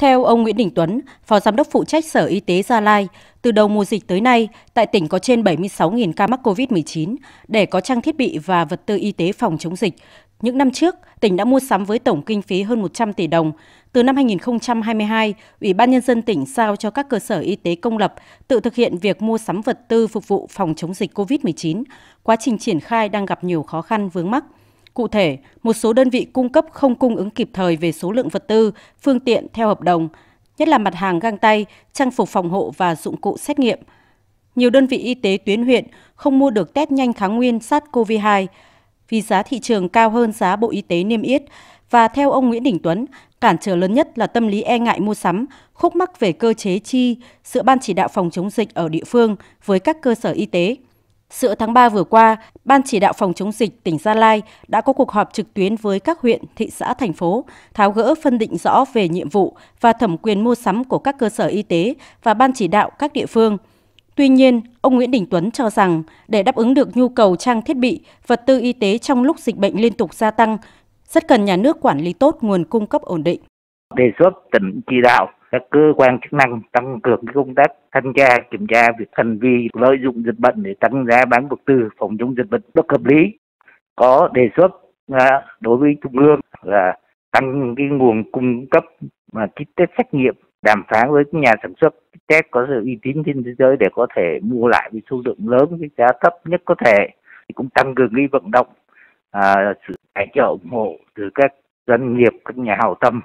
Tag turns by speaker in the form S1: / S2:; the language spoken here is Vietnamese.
S1: Theo ông Nguyễn Đình Tuấn, Phó Giám đốc phụ trách Sở Y tế Gia Lai, từ đầu mùa dịch tới nay, tại tỉnh có trên 76.000 ca mắc COVID-19. Để có trang thiết bị và vật tư y tế phòng chống dịch, những năm trước, tỉnh đã mua sắm với tổng kinh phí hơn 100 tỷ đồng. Từ năm 2022, Ủy ban Nhân dân tỉnh giao cho các cơ sở y tế công lập tự thực hiện việc mua sắm vật tư phục vụ phòng chống dịch COVID-19. Quá trình triển khai đang gặp nhiều khó khăn vướng mắc. Cụ thể, một số đơn vị cung cấp không cung ứng kịp thời về số lượng vật tư, phương tiện theo hợp đồng, nhất là mặt hàng găng tay, trang phục phòng hộ và dụng cụ xét nghiệm. Nhiều đơn vị y tế tuyến huyện không mua được test nhanh kháng nguyên SARS-CoV-2 vì giá thị trường cao hơn giá Bộ Y tế niêm yết và theo ông Nguyễn Đình Tuấn, cản trở lớn nhất là tâm lý e ngại mua sắm, khúc mắc về cơ chế chi giữa ban chỉ đạo phòng chống dịch ở địa phương với các cơ sở y tế. Giữa tháng 3 vừa qua, Ban chỉ đạo phòng chống dịch tỉnh Gia Lai đã có cuộc họp trực tuyến với các huyện, thị xã, thành phố, tháo gỡ phân định rõ về nhiệm vụ và thẩm quyền mua sắm của các cơ sở y tế và ban chỉ đạo các địa phương. Tuy nhiên, ông Nguyễn Đình Tuấn cho rằng để đáp ứng được nhu cầu trang thiết bị, vật tư y tế trong lúc dịch bệnh liên tục gia tăng, rất cần nhà nước quản lý tốt nguồn cung cấp ổn định.
S2: Đề xuất tỉnh chỉ đạo các cơ quan chức năng tăng cường công tác thanh tra kiểm tra việc hành vi lợi dụng dịch bệnh để tăng giá bán vật tư phòng chống dịch bệnh bất hợp lý có đề xuất đối với trung ương là tăng cái nguồn cung cấp mà kit test xét nghiệm đàm phán với nhà sản xuất test có sự uy tín trên thế giới để có thể mua lại với số lượng lớn với giá thấp nhất có thể thì cũng tăng cường đi vận động à, sự tài trợ ủng hộ từ các doanh nghiệp các nhà hảo tâm